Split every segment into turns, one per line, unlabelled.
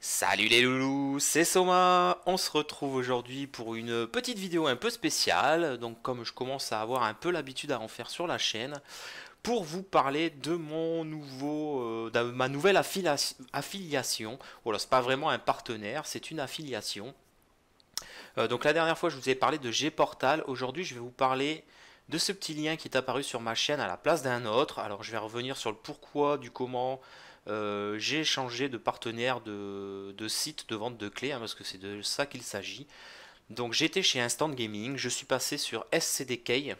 Salut les loulous, c'est Soma. On se retrouve aujourd'hui pour une petite vidéo un peu spéciale. Donc comme je commence à avoir un peu l'habitude à en faire sur la chaîne, pour vous parler de mon nouveau, euh, de ma nouvelle affiliation. Voilà, c'est pas vraiment un partenaire, c'est une affiliation. Euh, donc la dernière fois, je vous ai parlé de Gportal. Aujourd'hui, je vais vous parler de ce petit lien qui est apparu sur ma chaîne à la place d'un autre. Alors je vais revenir sur le pourquoi, du comment euh, j'ai changé de partenaire de, site de vente de clés, hein, parce que c'est de ça qu'il s'agit. Donc j'étais chez Instant Gaming, je suis passé sur SCDK.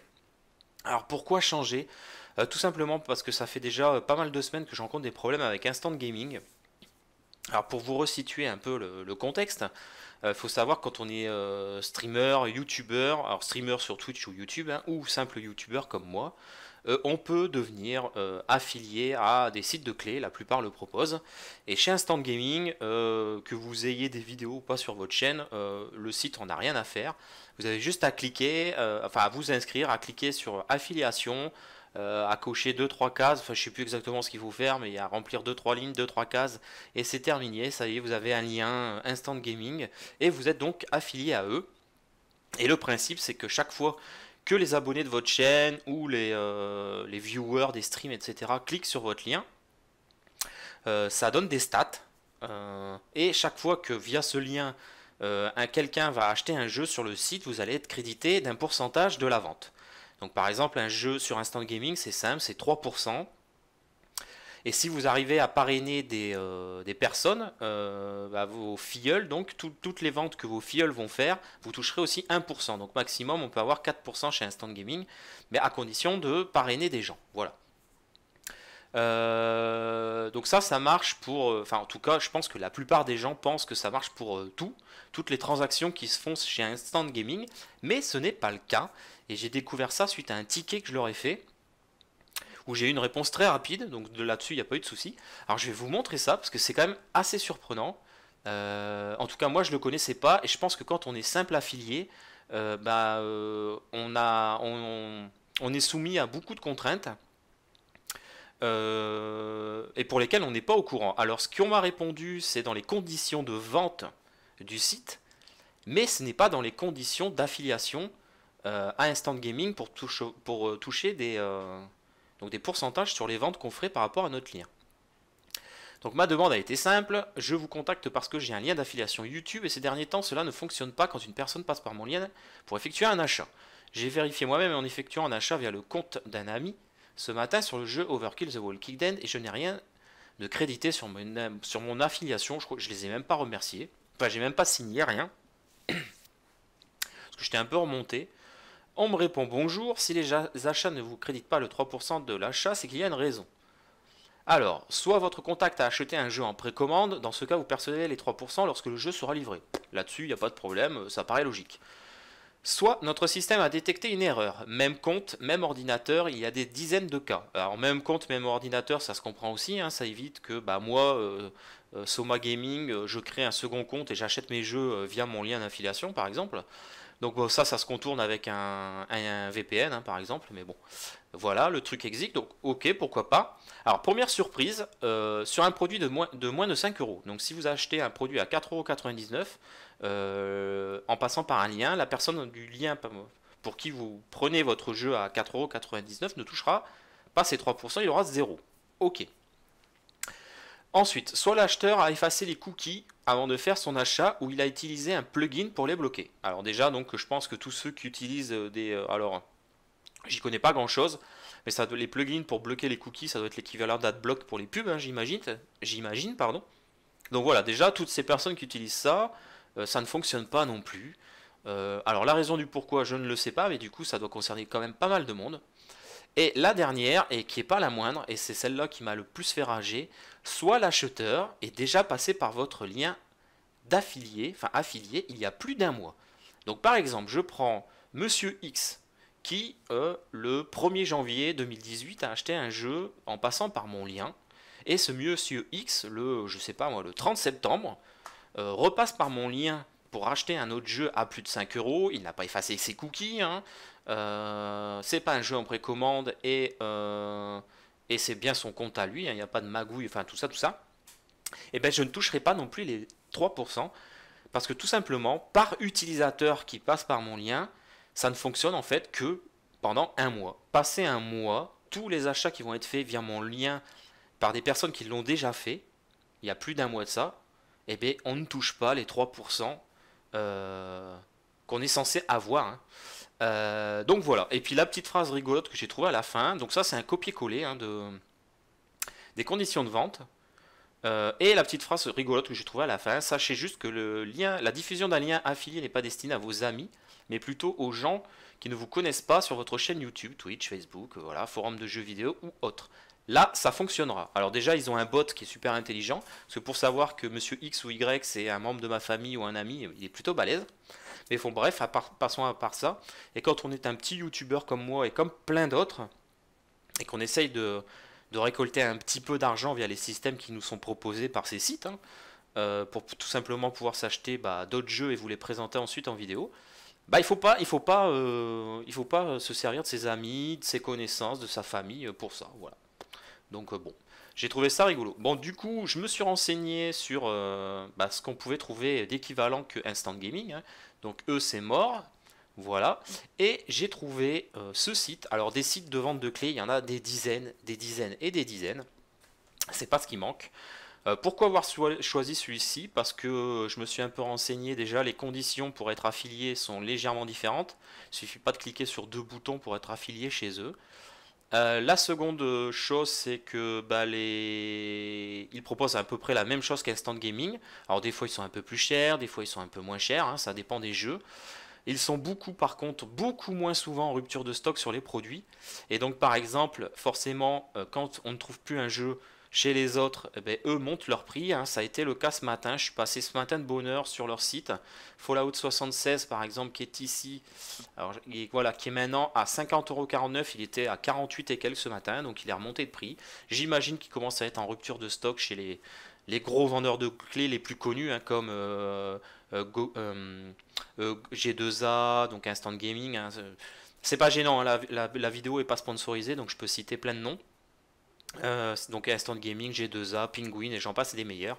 Alors pourquoi changer euh, Tout simplement parce que ça fait déjà pas mal de semaines que je rencontre des problèmes avec Instant Gaming. Alors pour vous resituer un peu le, contexte, il euh, faut savoir quand on est euh, streamer, youtubeur, alors streamer sur Twitch ou YouTube, hein, ou simple youtubeur comme moi, euh, on peut devenir affilié à des sites de clés, la plupart le proposent. Et chez Instant Gaming, que vous ayez des vidéos ou pas sur votre chaîne, le site en a rien à faire. Vous avez juste à cliquer, enfin à vous inscrire, à cliquer sur affiliation. Euh, à cocher 2-3 cases, enfin je sais plus exactement ce qu'il faut faire, mais il y a à remplir 2-3 lignes, 2-3 cases, et c'est terminé, ça y est, vous avez un lien instant gaming, et vous êtes donc affilié à eux. Et le principe c'est que chaque fois que les abonnés de votre chaîne ou les, euh, viewers des streams, etc., cliquent sur votre lien, euh, ça donne des stats. et chaque fois que via ce lien, quelqu'un va acheter un jeu sur le site, vous allez être crédité d'un pourcentage de la vente. Donc par exemple, un jeu sur Instant Gaming, c'est simple, c'est 3%. Et si vous arrivez à parrainer des, euh, personnes, euh, bah, vos filleuls, donc toutes les ventes que vos filleuls vont faire, vous toucherez aussi 1%. Donc maximum, on peut avoir 4% chez Instant Gaming, mais à condition de parrainer des gens. Voilà. Euh, donc ça, ça marche pour... Euh, enfin, en tout cas, je pense que la plupart des gens pensent que ça marche pour euh, tout, toutes les transactions qui se font chez Instant Gaming, mais ce n'est pas le cas. Et j'ai découvert ça suite à un ticket que je leur ai fait, où j'ai eu une réponse très rapide, donc de là-dessus, il n'y a pas eu de souci. Alors je vais vous montrer ça, parce que c'est quand même assez surprenant. en tout cas, moi, je ne le connaissais pas, et je pense que quand on est simple affilié, bah, on est soumis à beaucoup de contraintes. Euh, et pour lesquels on n'est pas au courant. Alors ce qu'on m'a répondu, c'est dans les conditions de vente du site, mais ce n'est pas dans les conditions d'affiliation euh, à Instant Gaming pour, euh, toucher des, des pourcentages sur les ventes qu'on ferait par rapport à notre lien. Donc ma demande a été simple, je vous contacte parce que j'ai un lien d'affiliation YouTube et ces derniers temps cela ne fonctionne pas quand une personne passe par mon lien pour effectuer un achat. J'ai vérifié moi-même en effectuant un achat via le compte d'un ami ce matin sur le jeu Overkill The Kicked Dead et je n'ai rien de crédité sur mon, affiliation. Je, je les ai même pas remerciés. Enfin, j'ai même pas signé rien. Parce que j'étais un peu remonté. On me répond bonjour, si les achats ne vous créditent pas le 3% de l'achat, c'est qu'il y a une raison. Alors, soit votre contact a acheté un jeu en précommande, dans ce cas vous percevez les 3% lorsque le jeu sera livré. Là-dessus, il n'y a pas de problème, ça paraît logique. Soit notre système a détecté une erreur, même compte, même ordinateur, il y a des dizaines de cas. Alors même compte, même ordinateur, ça se comprend aussi, hein, ça évite que bah, moi, euh, euh, Soma Gaming, euh, je crée un second compte et j'achète mes jeux euh, via mon lien d'affiliation par exemple. Donc ça, ça se contourne avec un, VPN hein, par exemple, mais bon. Voilà, le truc existe, donc ok, pourquoi pas. Alors première surprise, sur un produit de moins de, 5 euros. Donc si vous achetez un produit à 4,99 euros, en passant par un lien, la personne du lien pour qui vous prenez votre jeu à 4,99€ ne touchera pas ces 3%, il y aura 0. Ok. Ensuite, soit l'acheteur a effacé les cookies avant de faire son achat ou il a utilisé un plugin pour les bloquer. Alors déjà, donc je pense que tous ceux qui utilisent euh, des... Euh, alors, j'y connais pas grand-chose, mais ça, les plugins pour bloquer les cookies, ça doit être l'équivalent d'adblock pour les pubs, hein, j'imagine. J'imagine, pardon. Donc voilà, déjà, toutes ces personnes qui utilisent ça, euh, ça ne fonctionne pas non plus. alors la raison du pourquoi, je ne le sais pas, mais du coup, ça doit concerner quand même pas mal de monde. Et la dernière, et qui n'est pas la moindre, et c'est celle-là qui m'a le plus fait rager, soit l'acheteur est déjà passé par votre lien d'affilié, enfin affilié, il y a plus d'un mois. Donc par exemple, je prends Monsieur X, qui euh, le 1er janvier 2018 a acheté un jeu en passant par mon lien, et ce Monsieur X, le, je sais pas moi, le 30 septembre, euh, repasse par mon lien pour acheter un autre jeu à plus de 5 euros, il n'a pas effacé ses cookies. Hein. Euh, c'est pas un jeu en précommande et, euh, et c'est bien son compte à lui. Hein, il n'y a pas de magouille, enfin tout ça, tout ça. Et eh ben je ne toucherai pas non plus les 3% parce que tout simplement, par utilisateur qui passe par mon lien, ça ne fonctionne en fait que pendant un mois. Passé un mois, tous les achats qui vont être faits via mon lien par des personnes qui l'ont déjà fait, il y a plus d'un mois de ça, et eh bien, on ne touche pas les 3% euh, qu'on est censé avoir. Hein. Euh, donc voilà. Et puis la petite phrase rigolote que j'ai trouvée à la fin. Donc ça, c'est un copier-coller hein, de, des conditions de vente. Euh, et la petite phrase rigolote que j'ai trouvée à la fin. Sachez juste que le lien, la diffusion d'un lien affilié n'est pas destinée à vos amis, mais plutôt aux gens qui ne vous connaissent pas sur votre chaîne YouTube, Twitch, Facebook, voilà, forum de jeux vidéo ou autre. Là, ça fonctionnera. Alors déjà, ils ont un bot qui est super intelligent, parce que pour savoir que monsieur X ou Y, c'est un membre de ma famille ou un ami, il est plutôt balèze. Mais bon, bref, passons à ça. Et quand on est un petit youtubeur comme moi et comme plein d'autres, et qu'on essaye de, récolter un petit peu d'argent via les systèmes qui nous sont proposés par ces sites, hein, euh, pour tout simplement pouvoir s'acheter bah, d'autres jeux et vous les présenter ensuite en vidéo, bah, il faut il faut pas, euh, faut pas se servir de ses amis, de ses connaissances, de sa famille euh, pour ça. Voilà. Donc euh, bon, j'ai trouvé ça rigolo. Bon, du coup, je me suis renseigné sur euh, bah, ce qu'on pouvait trouver d'équivalent que Instant Gaming. Hein. Donc eux, c'est mort. Voilà. Et j'ai trouvé euh, ce site. Alors des sites de vente de clés, il y en a des dizaines, des dizaines et des dizaines. C'est pas ce qui manque. pourquoi avoir choisi celui-ci Parce que je me suis un peu renseigné déjà, les conditions pour être affilié sont légèrement différentes. Il suffit pas de cliquer sur deux boutons pour être affilié chez eux. Euh, la seconde euh, chose, c'est que bah, les... ils proposent à peu près la même chose qu'Instant Gaming. Alors des fois ils sont un peu plus chers, des fois ils sont un peu moins chers, hein, ça dépend des jeux. Ils sont beaucoup, par contre, beaucoup moins souvent en rupture de stock sur les produits. Et donc, par exemple, forcément, euh, quand on ne trouve plus un jeu chez les autres, eh ben, eux montent leur prix. Hein. Ça a été le cas ce matin. Je suis passé ce matin de bonne heure sur leur site. Fallout 76, par exemple, qui est ici, voilà, qui est maintenant à 50,49€. Il était à 48 et quelques ce matin, donc il est remonté de prix. J'imagine qu'il commence à être en rupture de stock chez les, les gros vendeurs de clés les plus connus, hein, comme euh, euh, G2A, euh, donc Instant Gaming. Hein. C'est pas gênant, la, la vidéo n'est pas sponsorisée, donc je peux citer plein de noms. Euh, donc Instant Gaming, G2A, Penguin et j'en passe, c'est des meilleurs.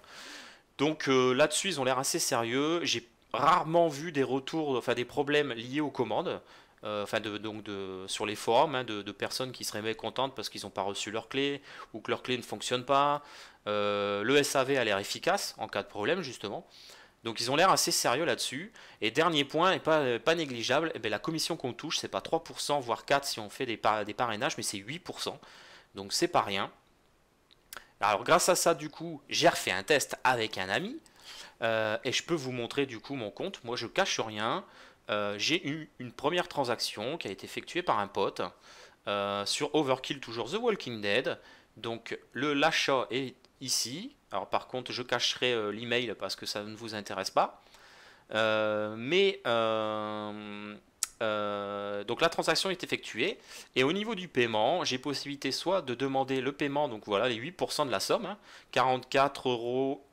Donc euh, là-dessus, ils ont l'air assez sérieux. J'ai rarement vu des retours, enfin des problèmes liés aux commandes. Euh, enfin donc sur les forums hein, de, personnes qui seraient mécontentes parce qu'ils n'ont pas reçu leur clé ou que leur clé ne fonctionne pas. le SAV a l'air efficace en cas de problème justement. Donc ils ont l'air assez sérieux là-dessus. Et dernier point, et pas, négligeable, eh ben, la commission qu'on touche, c'est pas 3%, voire 4% si on fait des parrainages, mais c'est 8%. Donc c'est pas rien. Alors grâce à ça, du coup, j'ai refait un test avec un ami. Euh, et je peux vous montrer du coup mon compte. Moi, je cache rien. Euh, j'ai eu une première transaction qui a été effectuée par un pote euh, sur Overkill, toujours The Walking Dead. Donc le l'achat est ici. Alors par contre, je cacherai l'email parce que ça ne vous intéresse pas. mais euh, donc la transaction est effectuée et au niveau du paiement, j'ai possibilité soit de demander le paiement, donc voilà les 8% de la somme, 44 hein, euros.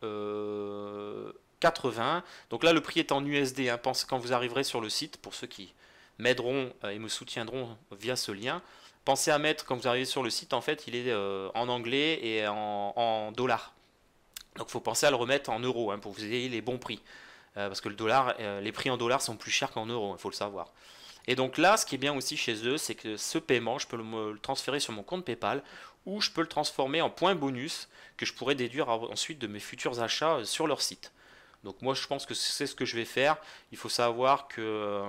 80. Euh, donc là, le prix est en USD. Hein. Pense, quand vous arriverez sur le site, pour ceux qui m'aideront euh, et me soutiendront via ce lien, pensez à mettre, quand vous arrivez sur le site, en fait, il est en anglais et en, dollars. Donc faut penser à le remettre en euros hein, pour vous ayez les bons prix. parce que le dollar, les prix en dollars sont plus chers qu'en euros, il hein, faut le savoir. Et donc là, ce qui est bien aussi chez eux, c'est que ce paiement, je peux le, transférer sur mon compte PayPal ou je peux le transformer en point bonus que je pourrais déduire ensuite de mes futurs achats euh, sur leur site. Donc moi, je pense que c'est ce que je vais faire. Il faut savoir que euh,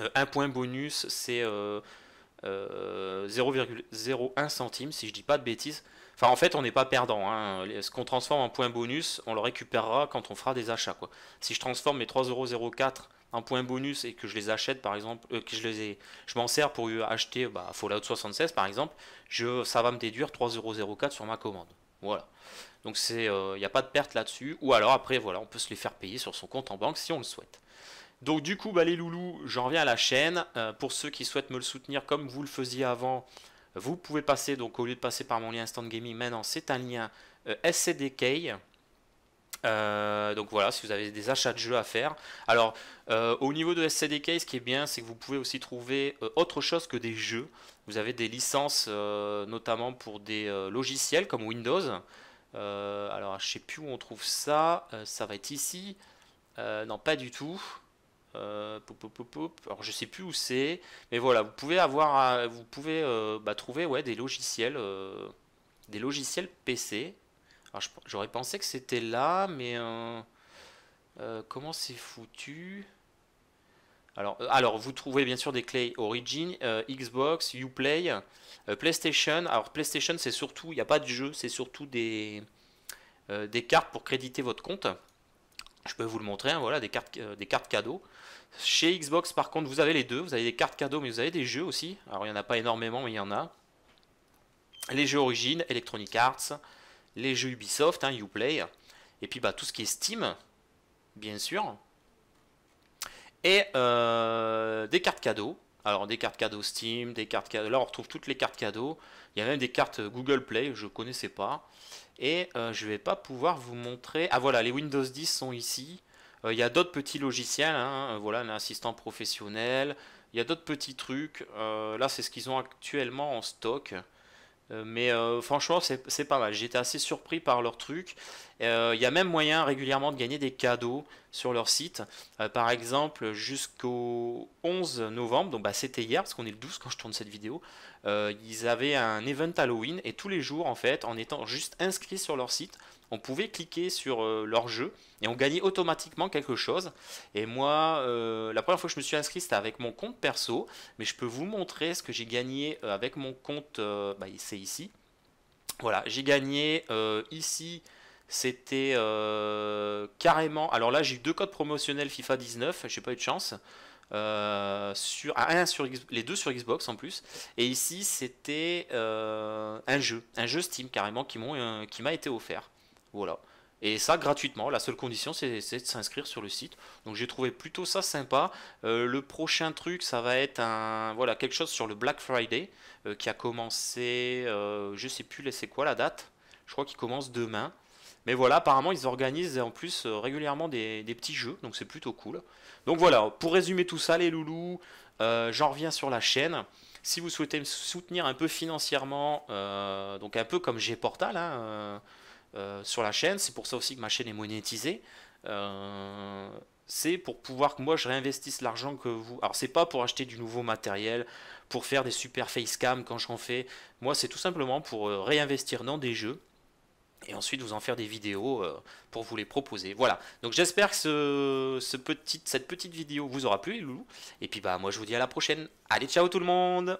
euh, un point bonus, c'est 0,01 centime, si je dis pas de bêtises. Enfin, en fait, on n'est pas perdant. Hein. Ce qu'on transforme en point bonus, on le récupérera quand on fera des achats. Si je transforme mes 3,04 un point bonus et que je les achète par exemple, euh, que je les ai, je m'en sers pour acheter bah, Fallout 76 par exemple, je, ça va me déduire 3004 sur ma commande. Voilà. Donc c'est il euh, n'y a pas de perte là-dessus. Ou alors après, voilà, on peut se les faire payer sur son compte en banque si on le souhaite. Donc du coup, bah, les loulous, j'en reviens à la chaîne. Euh, pour ceux qui souhaitent me le soutenir comme vous le faisiez avant, vous pouvez passer, donc au lieu de passer par mon lien Instant Gaming, maintenant c'est un lien SCDK. Euh, donc voilà, si vous avez des achats de jeux à faire. Alors, euh, au niveau de SCDK, ce qui est bien, c'est que vous pouvez aussi trouver euh, autre chose que des jeux. Vous avez des licences, notamment pour des logiciels comme Windows. alors, je ne sais plus où on trouve ça. ça va être ici. non, pas du tout. alors je ne sais plus où c'est, mais voilà, vous pouvez avoir, vous pouvez bah, trouver ouais, des logiciels, des logiciels PC j'aurais pensé que c'était là, mais euh, euh, comment c'est foutu alors, euh, alors, vous trouvez bien sûr des clés Origin, Xbox, Uplay, PlayStation. Alors, PlayStation, c'est surtout, il n'y a pas de jeu, c'est surtout des, des cartes pour créditer votre compte. Je peux vous le montrer, hein, voilà, des cartes, des cartes cadeaux. Chez Xbox, par contre, vous avez les deux. Vous avez des cartes cadeaux, mais vous avez des jeux aussi. Alors, il n'y en a pas énormément, mais il y en a. Les jeux Origin, Electronic Arts, les jeux Ubisoft, hein, Uplay, et puis bah, tout ce qui est Steam, bien sûr. Et euh, des cartes cadeaux. Alors des cartes cadeaux Steam, des cartes cadeaux. Là on retrouve toutes les cartes cadeaux. Il y a même des cartes Google Play, je ne connaissais pas. Et euh, je ne vais pas pouvoir vous montrer. Ah voilà, les Windows 10 sont ici. Euh, il y a d'autres petits logiciels, hein, voilà, un assistant professionnel. Il y a d'autres petits trucs. là c'est ce qu'ils ont actuellement en stock. Euh, mais euh, franchement, c'est pas mal. J'étais assez surpris par leur truc. Euh, il y a même moyen régulièrement de gagner des cadeaux sur leur site. Euh, par exemple, jusqu'au 11 novembre, donc bah, c'était hier, parce qu'on est le 12 quand je tourne cette vidéo, euh, ils avaient un event Halloween et tous les jours, en fait, en étant juste inscrit sur leur site, on pouvait cliquer sur leur jeu et on gagnait automatiquement quelque chose. Et moi, la première fois que je me suis inscrit, c'était avec mon compte perso, mais je peux vous montrer ce que j'ai gagné avec mon compte, bah, c'est ici. Voilà, j'ai gagné ici c'était euh, carrément. Alors là, j'ai eu deux codes promotionnels FIFA 19, j'ai pas eu de chance. Euh, sur, ah, un sur les deux sur Xbox en plus. Et ici, c'était euh, un jeu, un jeu Steam carrément qui m'a été offert. Voilà. Et ça gratuitement. La seule condition, c'est de s'inscrire sur le site. Donc j'ai trouvé plutôt ça sympa. le prochain truc, ça va être un voilà quelque chose sur le Black Friday qui a commencé. je sais plus, c'est quoi la date Je crois qu'il commence demain. Mais voilà, apparemment, ils organisent en plus euh, régulièrement des, petits jeux, donc c'est plutôt cool. Donc voilà, pour résumer tout ça, les loulous, euh, j'en reviens sur la chaîne. Si vous souhaitez me soutenir un peu financièrement, euh, donc un peu comme j'ai Portal hein, sur la chaîne, c'est pour ça aussi que ma chaîne est monétisée. c'est pour pouvoir que moi je réinvestisse l'argent que vous. Alors c'est pas pour acheter du nouveau matériel, pour faire des super facecam quand j'en fais. Moi c'est tout simplement pour réinvestir dans des jeux et ensuite vous en faire des vidéos euh, pour vous les proposer. Voilà, donc j'espère que ce, cette petite vidéo vous aura plu, les loulous. Et puis bah moi je vous dis à la prochaine. Allez, ciao tout le monde